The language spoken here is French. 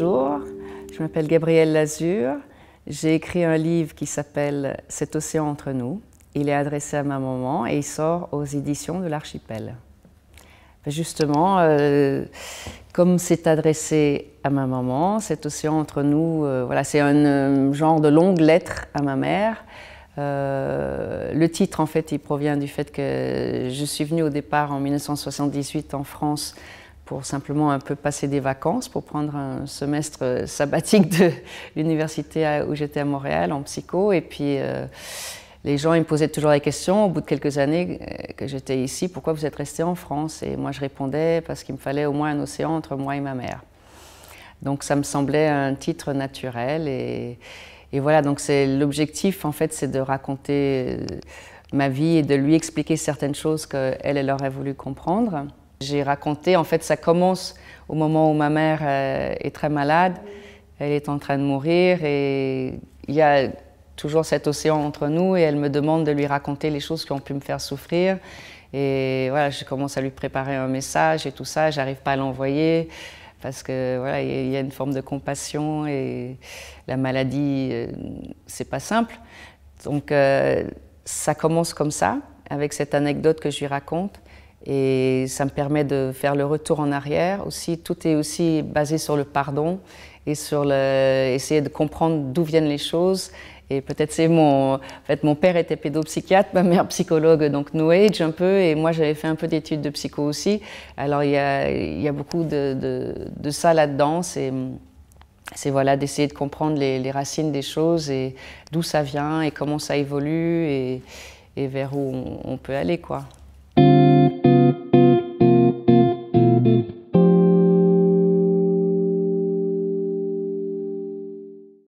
Bonjour, je m'appelle Gabrielle Lazur. J'ai écrit un livre qui s'appelle Cet océan entre nous. Il est adressé à ma maman et il sort aux éditions de l'Archipel. Ben, justement, euh, comme c'est adressé à ma maman, cet océan entre nous, euh, voilà, c'est un euh, genre de longue lettre à ma mère. le titre, en fait, il provient du fait que je suis venue au départ en 1978 en France pour simplement un peu passer des vacances, pour prendre un semestre euh, sabbatique de l'université où j'étais à Montréal en psycho. Et puis euh, les gens ils me posaient toujours la question, au bout de quelques années euh, que j'étais ici, pourquoi vous êtes resté en France Et moi je répondais parce qu'il me fallait au moins un océan entre moi et ma mère. Donc ça me semblait un titre naturel. Et, et voilà, donc c'est l'objectif en fait, c'est de raconter ma vie et de lui expliquer certaines choses qu'elle, elle aurait voulu comprendre. J'ai raconté, en fait, ça commence au moment où ma mère euh, est très malade, elle est en train de mourir et il y a toujours cet océan entre nous et elle me demande de lui raconter les choses qui ont pu me faire souffrir. Et voilà, je commence à lui préparer un message et tout ça, j'arrive pas à l'envoyer parce que voilà, il y a une forme de compassion et la maladie, euh, c'est pas simple. Donc euh, ça commence comme ça, avec cette anecdote que je lui raconte. Et ça me permet de faire le retour en arrière aussi. Tout est aussi basé sur le pardon et sur essayer de comprendre d'où viennent les choses. Et peut-être c'est mon, en fait, mon père était pédopsychiatre, ma mère psychologue, donc New Age un peu, et moi j'avais fait un peu d'études de psycho aussi. Alors il y a, il y a beaucoup de, de, ça là-dedans. C'est, voilà d'essayer de comprendre les, racines des choses et d'où ça vient et comment ça évolue et, vers où on, on peut aller quoi.